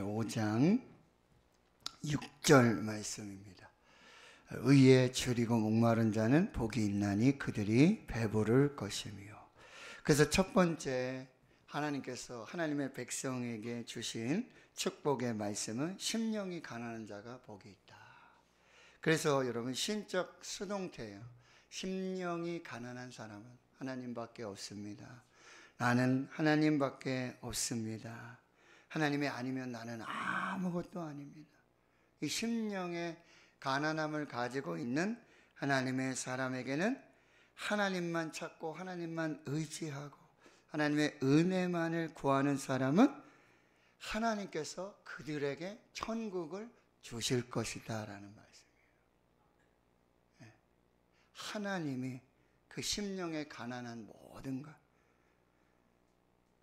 5장 예, 6절 말씀입니다. 의에 줄이고 목마른 자는 복이 있나니 그들이 배부를 것이며. 그래서 첫 번째 하나님께서 하나님의 백성에게 주신 축복의 말씀은 심령이 가난한 자가 복이 있다. 그래서 여러분 신적 수동태예요. 심령이 가난한 사람은 하나님밖에 없습니다. 나는 하나님밖에 없습니다. 하나님이 아니면 나는 아무것도 아닙니다. 이 심령의 가난함을 가지고 있는 하나님의 사람에게는 하나님만 찾고 하나님만 의지하고 하나님의 은혜만을 구하는 사람은 하나님께서 그들에게 천국을 주실 것이다 라는 말씀이에요. 예. 하나님이 그 심령의 가난한 모든 것,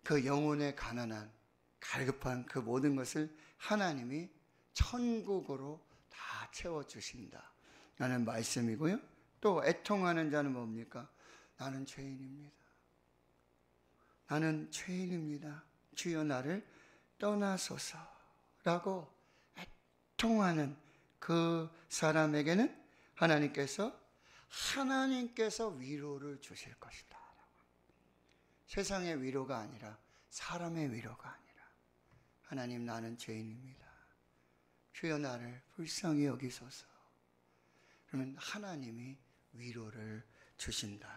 그 영혼의 가난한 갈급한 그 모든 것을 하나님이 천국으로 다 채워주신다. 라는 말씀이고요. 또 애통하는 자는 뭡니까? 나는 죄인입니다. 나는 죄인입니다. 주여 나를 떠나소서. 라고 애통하는 그 사람에게는 하나님께서 하나님께서 위로를 주실 것이다. 세상의 위로가 아니라 사람의 위로가 아니라 하나님 나는 죄인입니다. 주여 나를 불쌍히 여기소서. 그러면 하나님이 위로를 주신다.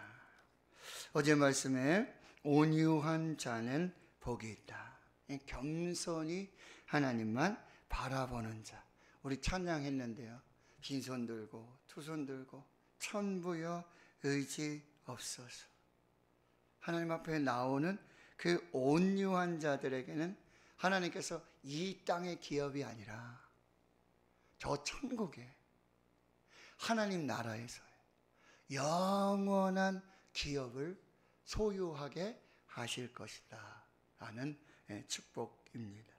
어제 말씀에 온유한 자는 복이 있다. 겸손히 하나님만 바라보는 자. 우리 찬양했는데요. 빈손 들고 투손 들고 천부여 의지 없어서 하나님 앞에 나오는 그 온유한 자들에게는 하나님께서 이 땅의 기업이 아니라 저 천국에 하나님 나라에서 영원한 기업을 소유하게 하실 것이다. 라는 예, 축복입니다.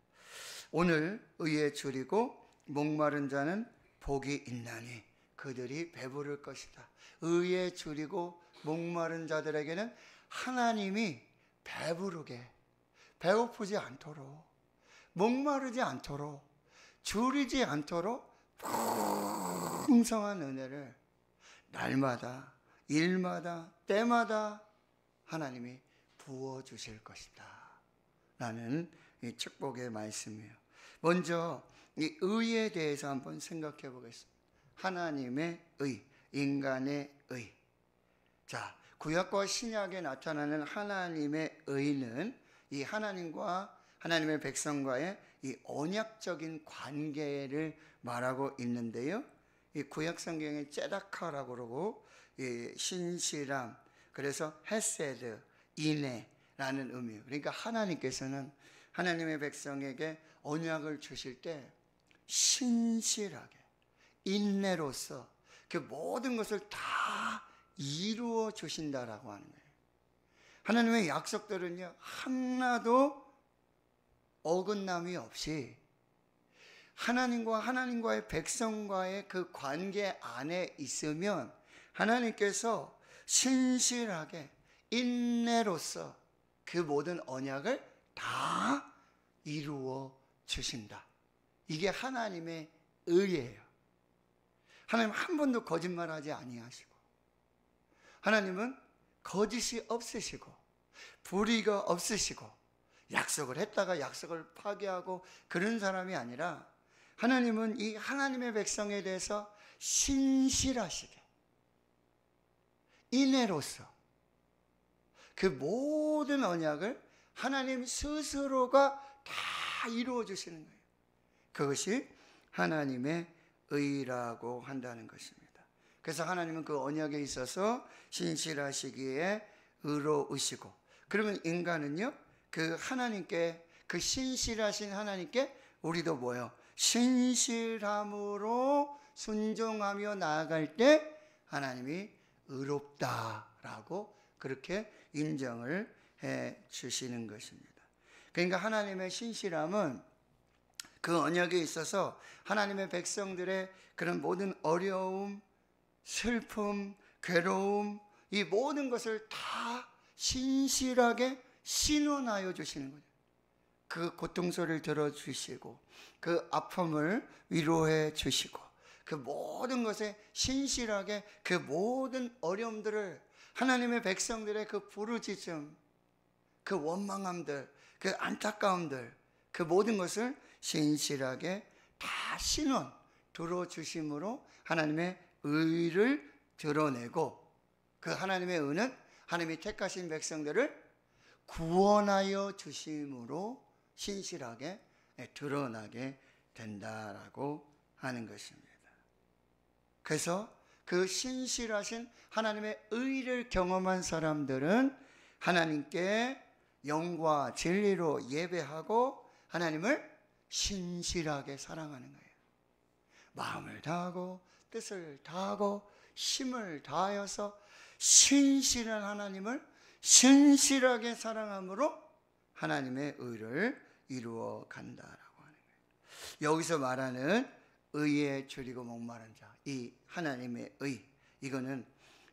오늘 의에 줄이고 목마른 자는 복이 있나니 그들이 배부를 것이다. 의에 줄이고 목마른 자들에게는 하나님이 배부르게 배고프지 않도록, 목마르지 않도록, 줄이지 않도록 풍성한 은혜를 날마다, 일마다, 때마다 하나님이 부어주실 것이다. 라는 이 축복의 말씀이에요. 먼저 이 의에 대해서 한번 생각해 보겠습니다. 하나님의 의, 인간의 의. 자, 구약과 신약에 나타나는 하나님의 의는 이 하나님과 하나님의 백성과의 이 언약적인 관계를 말하고 있는데요. 이 구약 성경에 제다카라고 그러고 신실함 그래서 헤세드 인애라는 의미. 그러니까 하나님께서는 하나님의 백성에게 언약을 주실 때 신실하게 인내로서 그 모든 것을 다 이루어 주신다라고 하는 거예요. 하나님의 약속들은요, 하나도 어긋남이 없이 하나님과 하나님과의 백성과의 그 관계 안에 있으면 하나님께서 신실하게 인내로서 그 모든 언약을 다 이루어 주신다. 이게 하나님의 의예요. 하나님 한 번도 거짓말하지 아니하시고 하나님은 거짓이 없으시고 불의가 없으시고 약속을 했다가 약속을 파괴하고 그런 사람이 아니라 하나님은 이 하나님의 백성에 대해서 신실하시게 인내로서그 모든 언약을 하나님 스스로가 다 이루어 주시는 거예요. 그것이 하나님의 의라고 한다는 것입니다. 그래서 하나님은 그 언약에 있어서 신실하시기에 의로우시고 그러면 인간은요, 그 하나님께, 그 신실하신 하나님께 우리도 뭐요? 신실함으로 순종하며 나아갈 때 하나님이 의롭다라고 그렇게 인정을 해 주시는 것입니다. 그러니까 하나님의 신실함은 그 언약에 있어서 하나님의 백성들의 그런 모든 어려움, 슬픔, 괴로움, 이 모든 것을 다 신실하게 신원하여 주시는 거죠. 그 고통소를 들어주시고, 그 아픔을 위로해 주시고, 그 모든 것에 신실하게 그 모든 어려움들을 하나님의 백성들의 그 부르짖음, 그 원망함들, 그 안타까움들, 그 모든 것을 신실하게 다 신원 들어주심으로 하나님의 의를 드러내고 그 하나님의 은은 하나님이 택하신 백성들을 구원하여 주심으로 신실하게 예, 드러나게 된다라고 하는 것입니다. 그래서 그 신실하신 하나님의 의를 경험한 사람들은 하나님께 영과 진리로 예배하고 하나님을 신실하게 사랑하는 거예요. 마음을 다하고 뜻을 다하고 힘을 다하여서 신실한 하나님을 신실하게 사랑함으로 하나님의 의를 이루어 간다라고 하는 거예요. 여기서 말하는 의에 줄이고 목마른 자, 이 하나님의 의, 이거는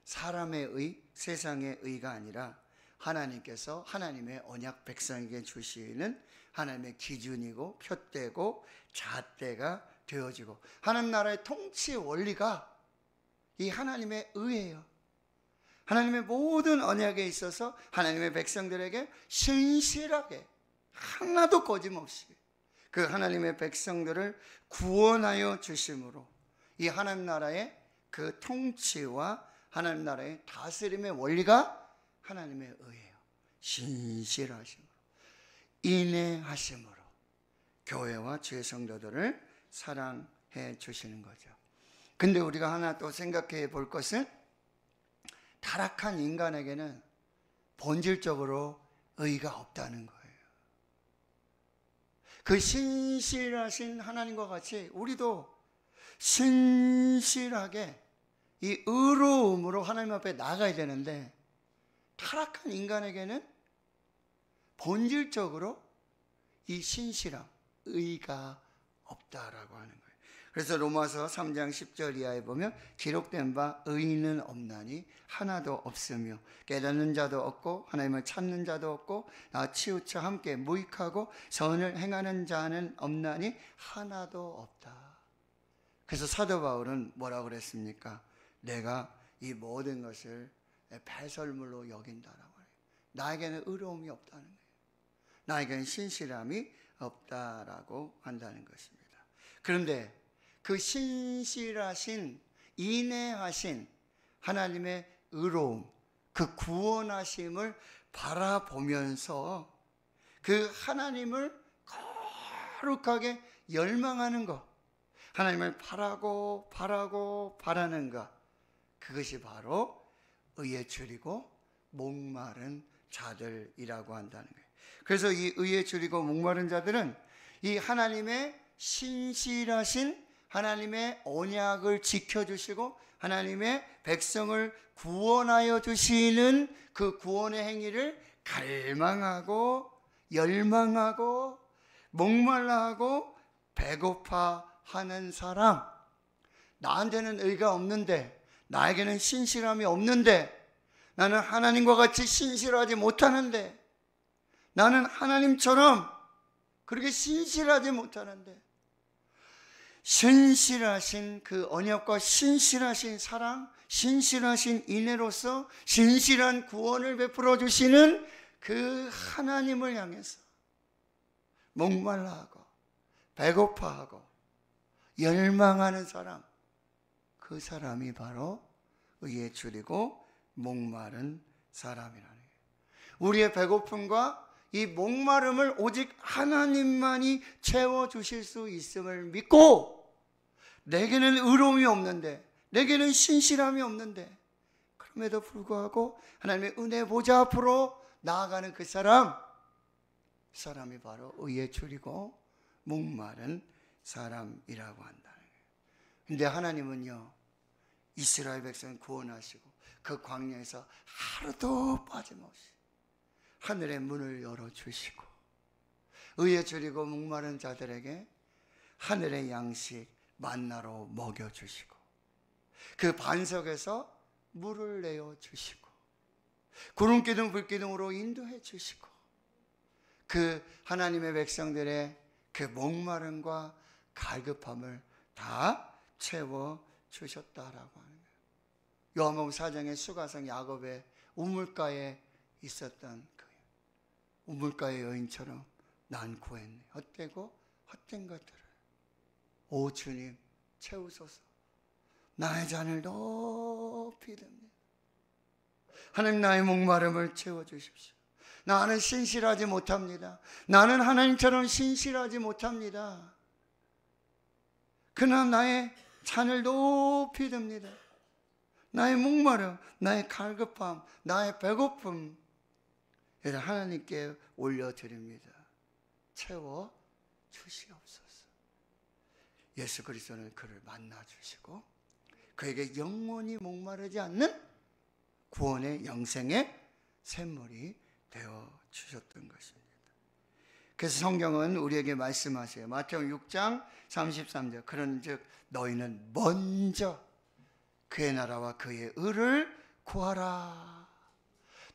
사람의 의, 세상의 의가 아니라 하나님께서 하나님의 언약 백성에게 주시는 하나님의 기준이고 표대고 잣대가 되어지고 하나님 나라의 통치 원리가 이 하나님의 의예요. 하나님의 모든 언약에 있어서 하나님의 백성들에게 신실하게 하나도 거짐없이그 하나님의 백성들을 구원하여 주심으로 이 하나님 나라의 그 통치와 하나님 나라의 다스림의 원리가 하나님의 의예요. 신실하심으로 인내하심으로 교회와 죄의 성도들을 사랑해 주시는 거죠. 근데 우리가 하나 또 생각해 볼 것은 타락한 인간에게는 본질적으로 의가 없다는 거예요. 그 신실하신 하나님과 같이 우리도 신실하게 이 의로움으로 하나님 앞에 나가야 되는데 타락한 인간에게는 본질적으로 이 신실함, 의가 없다라고 하는 거예요. 그래서 로마서 3장 10절 이하에 보면 기록된 바 의인은 없나니 하나도 없으며 깨닫는 자도 없고 하나님을 찾는 자도 없고 나 치우쳐 함께 무익하고 선을 행하는 자는 없나니 하나도 없다. 그래서 사도 바울은 뭐라 고 그랬습니까? 내가 이 모든 것을 배설물로 여긴다라고 해요. 나에게는 의로움이 없다는 거예요. 나에게는 신실함이 없다라고 한다는 것입니다. 그런데 그 신실하신 인내하신 하나님의 의로움, 그 구원하심을 바라보면서 그 하나님을 거룩하게 열망하는 것, 하나님을 바라고 바라고 바라는 것, 그것이 바로 의에 줄이고 목마른 자들이라고 한다는 거예요. 그래서 이 의에 줄이고 목마른 자들은 이 하나님의 신실하신 하나님의 언약을 지켜주시고 하나님의 백성을 구원하여 주시는 그 구원의 행위를 갈망하고 열망하고 목말라하고 배고파하는 사람 나한테는 의가 없는데 나에게는 신실함이 없는데 나는 하나님과 같이 신실하지 못하는데 나는 하나님처럼 그렇게 신실하지 못하는데 신실하신 그 언약과 신실하신 사랑, 신실하신 인애로서 신실한 구원을 베풀어 주시는 그 하나님을 향해서 목말라하고 배고파하고 열망하는 사람, 그 사람이 바로 의에 줄이고 목마른 사람이라는 거예요. 우리의 배고픔과 이 목마름을 오직 하나님만이 채워 주실 수 있음을 믿고 내게는 의로움이 없는데 내게는 신실함이 없는데 그럼에도 불구하고 하나님의 은혜 보좌 앞으로 나아가는 그 사람 사람이 바로 의에 줄이고 목마른 사람이라고 한다. 근데 하나님은요 이스라엘 백성을 구원하시고 그 광야에서 하루도 빠짐없이 하늘의 문을 열어주시고 의에 줄이고 목마른 자들에게 하늘의 양식 만나로 먹여주시고 그 반석에서 물을 내어 주시고 구름 기둥 불 기둥으로 인도해 주시고 그 하나님의 백성들의 그 목마름과 갈급함을 다 채워 주셨다라고 하는 거예요. 요한복 사장의 수가성 야곱의 우물가에 있었던 우물가의 여인처럼 난 고했네. 헛되고 헛된 것들을. 오 주님 채우소서. 나의 잔을 높이 듭니다. 하나님 나의 목마름을 채워주십시오. 나는 신실하지 못합니다. 나는 하나님처럼 신실하지 못합니다. 그나 러 나의 잔을 높이 듭니다. 나의 목마름, 나의 갈급함, 나의 배고픔, 그래서 하나님께 올려드립니다. 채워 주시옵소서. 예수 그리스도는 그를 만나주시고 그에게 영원히 목마르지 않는 구원의 영생의 샘물이 되어 주셨던 것입니다. 그래서 성경은 우리에게 말씀하세요. 마태복 6장 33절. 그런즉 너희는 먼저 그의 나라와 그의 의를 구하라.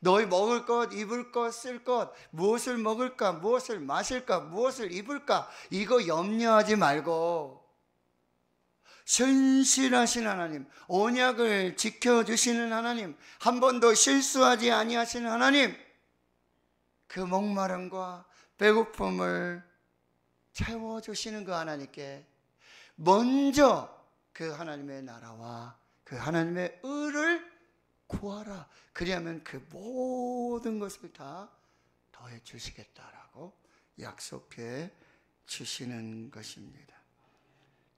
너희 먹을 것, 입을 것, 쓸 것, 무엇을 먹을까, 무엇을 마실까, 무엇을 입을까, 이거 염려하지 말고, 신실하신 하나님, 언약을 지켜주시는 하나님, 한 번도 실수하지 아니하신 하나님, 그 목마름과 배고픔을 채워주시는 그 하나님께 먼저 그 하나님의 나라와 그 하나님의 을을 구하라. 그리하면 그 모든 것을 다 더해 주시겠다라고 약속해 주시는 것입니다.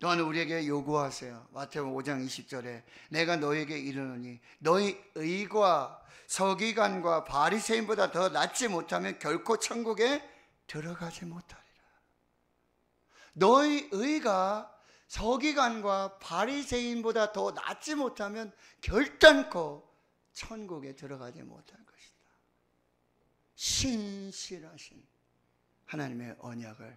또한 우리에게 요구하세요. 마태복음 5장 20절에 내가 너에게 이르노니 너희 의과 서기관과 바리새인보다 더 낫지 못하면 결코 천국에 들어가지 못하리라. 너희 의가 서기관과 바리새인보다 더 낫지 못하면 결단코 천국에 들어가지 못할 것이다. 신실하신 하나님의 언약을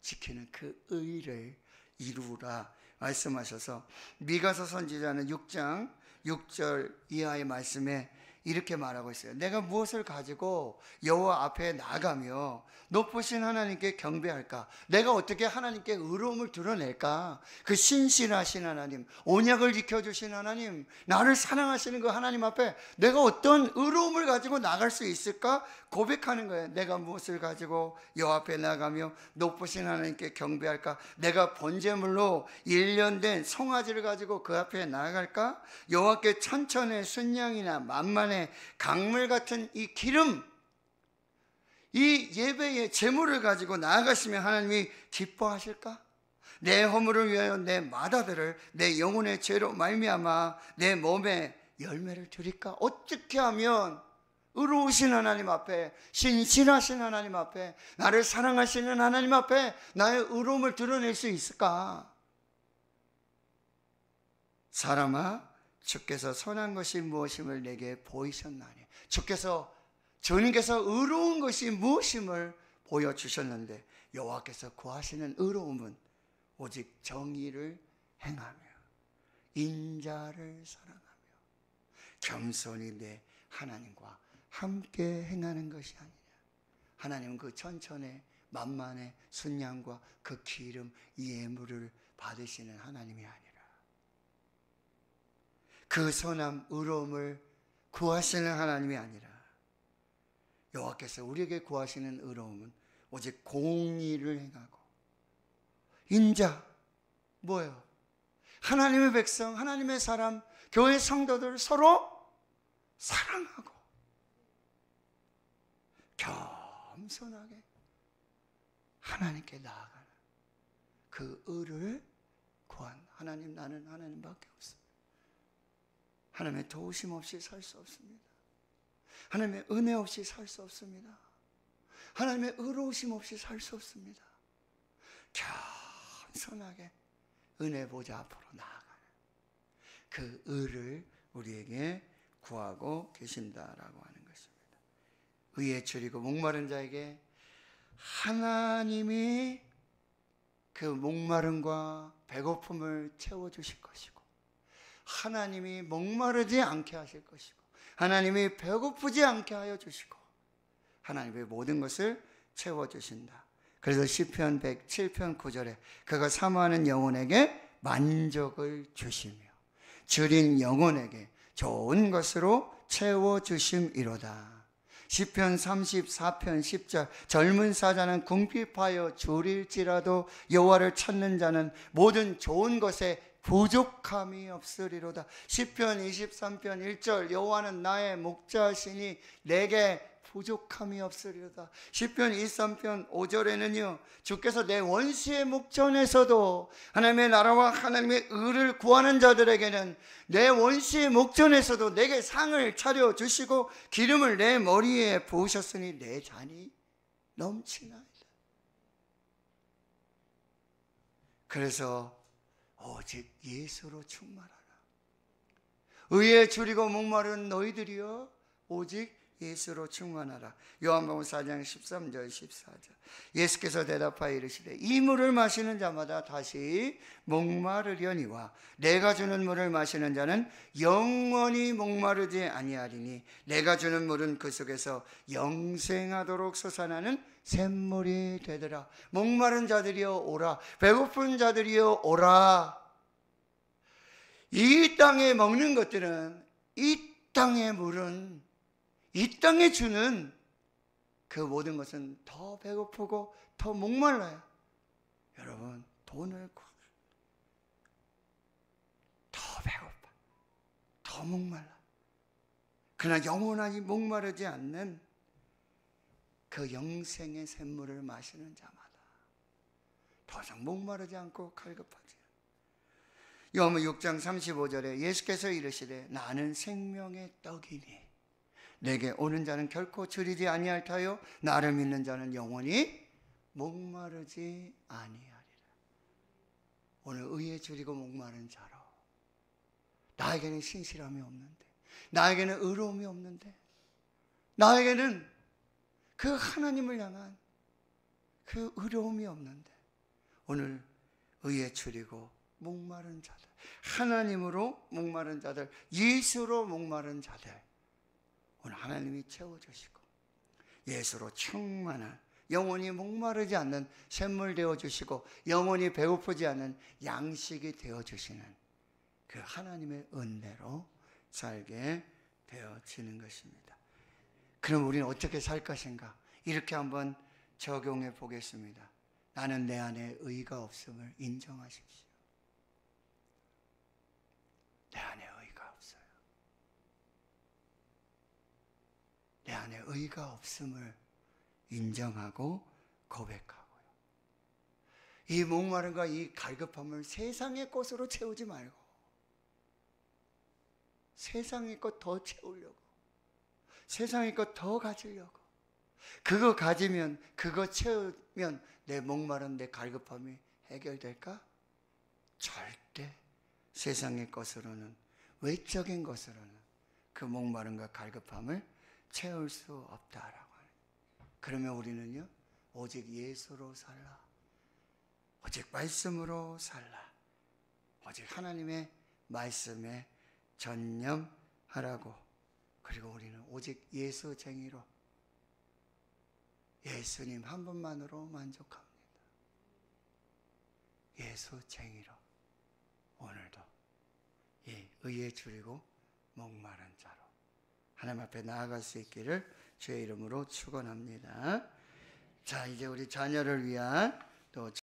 지키는 그 의를 이루라 말씀하셔서 미가서 선지자는 6장 6절 이하의 말씀에 이렇게 말하고 있어요. 내가 무엇을 가지고 여호와 앞에 나가며 높으신 하나님께 경배할까? 내가 어떻게 하나님께 의로움을 드러낼까? 그 신실하신 하나님, 언약을 지켜 주신 하나님, 나를 사랑하시는 그 하나님 앞에 내가 어떤 의로움을 가지고 나갈 수 있을까? 고백하는 거예요. 내가 무엇을 가지고 여호와 앞에 나가며 높으신 하나님께 경배할까? 내가 번제물로 1년 된 송아지를 가지고 그 앞에 나아갈까? 여호와께 천천의 순양이나 만만의 강물 같은 이 기름, 이 예배의 재물을 가지고 나아가시면 하나님이 기뻐하실까? 내 허물을 위하여 내 마다들을 내 영혼의 죄로 말미암아 내 몸에 열매를 드릴까? 어떻게 하면 의로우신 하나님 앞에 신신하신 하나님 앞에 나를 사랑하시는 하나님 앞에 나의 의로움을 드러낼 수 있을까? 사람아 주께서 선한 것이 무엇임을 내게 보이셨나니 주께서 주님께서 의로운 것이 무엇임을 보여주셨는데 여호와께서 구하시는 의로움은 오직 정의를 행하며 인자를 사랑하며 겸손히 내 하나님과 함께 행하는 것이 아니냐 하나님은 그 천천에 만만의 순양과 그 기름 예물을 받으시는 하나님이 아니야 그 선함, 의로움을 구하시는 하나님이 아니라 여호와께서 우리에게 구하시는 의로움은 오직 공의를 행하고 인자 뭐예요? 하나님의 백성, 하나님의 사람, 교회 성도들 서로 사랑하고 겸손하게 하나님께 나아가는 그 의를 구한 하나님 나는 하나님밖에 없어. 하나님의 도우심 없이 살 수 없습니다. 하나님의 은혜 없이 살 수 없습니다. 하나님의 의로우심 없이 살 수 없습니다. 겸손하게 은혜 보좌 앞으로 나아가는 그 의를 우리에게 구하고 계신다라고 하는 것입니다. 의에 줄이고 목마른 자에게 하나님이 그 목마름과 배고픔을 채워주실 것이고 하나님이 목마르지 않게 하실 것이고 하나님이 배고프지 않게 하여 주시고 하나님의 모든 것을 채워 주신다. 그래서 시편 107편 9절에 그가 사모하는 영혼에게 만족을 주시며 줄인 영혼에게 좋은 것으로 채워 주심이로다. 시편 34편 10절 젊은 사자는 궁핍하여 줄일지라도 여호와를 찾는 자는 모든 좋은 것에 부족함이 없으리로다. 10편 23편 1절 여호와는 나의 목자시니 내게 부족함이 없으리로다. 10편 23편 5절에는요. 주께서 내 원수의 목전에서도 하나님의 나라와 하나님의 의를 구하는 자들에게는 내 원수의 목전에서도 내게 상을 차려 주시고 기름을 내 머리에 부으셨으니 내 잔이 넘치나이다. 그래서 오직 예수로 충만하라. 의에 줄이고 목마른 너희들이여 오직 예수로 충만하라. 요한복음 4장 13절 14절. 예수께서 대답하여 이르시되 이 물을 마시는 자마다 다시 목마르려니와 내가 주는 물을 마시는 자는 영원히 목마르지 아니하리니 내가 주는 물은 그 속에서 영생하도록 솟아나는 샘물이 되더라. 목마른 자들이여 오라. 배고픈 자들이여 오라. 이 땅에 먹는 것들은 이 땅의 물은 이 땅에 주는 그 모든 것은 더 배고프고 더 목말라요. 여러분 돈을 구하더 배고파. 더 목말라. 그러나 영원하니 목마르지 않는 그 영생의 샘물을 마시는 자마다 더 이상 목마르지 않고 갈급하지 요한복 6장 35절에 예수께서 이르시되 나는 생명의 떡이니 내게 오는 자는 결코 줄이지 아니할 터요 나를 믿는 자는 영원히 목마르지 아니하리라 오늘 의에 줄이고 목마른 자로 나에게는 신실함이 없는데 나에게는 의로움이 없는데 나에게는 그 하나님을 향한 그 의로움이 없는데 오늘 의에 줄이고 목마른 자들 하나님으로 목마른 자들 예수로 목마른 자들 오늘 하나님이 채워주시고 예수로 충만한 영원히 목마르지 않는 샘물 되어 주시고 영원히 배고프지 않는 양식이 되어 주시는 그 하나님의 은혜로 살게 되어지는 것입니다. 그럼 우리는 어떻게 살 것인가? 이렇게 한번 적용해 보겠습니다. 나는 내 안에 의가 없음을 인정하십시오. 내 안에 의가 없어요. 내 안에 의가 없음을 인정하고 고백하고요. 이 목마름과 이 갈급함을 세상의 것으로 채우지 말고 세상의 것 더 채우려고 세상의 것 더 가지려고. 그거 가지면, 그거 채우면 내 목마름, 내 갈급함이 해결될까? 절대 세상의 것으로는, 외적인 것으로는 그 목마름과 갈급함을 채울 수 없다라고 하는. 그러면 우리는요, 오직 예수로 살라. 오직 말씀으로 살라. 오직 하나님의 말씀에 전념하라고 그리고 우리는 오직 예수 쟁이로 예수님 한 분만으로 만족합니다. 예수 쟁이로 오늘도 이 의에 줄이고 목마른 자로 하나님 앞에 나아갈 수 있기를 주의 이름으로 축원합니다. 자, 이제 우리 자녀를 위한 또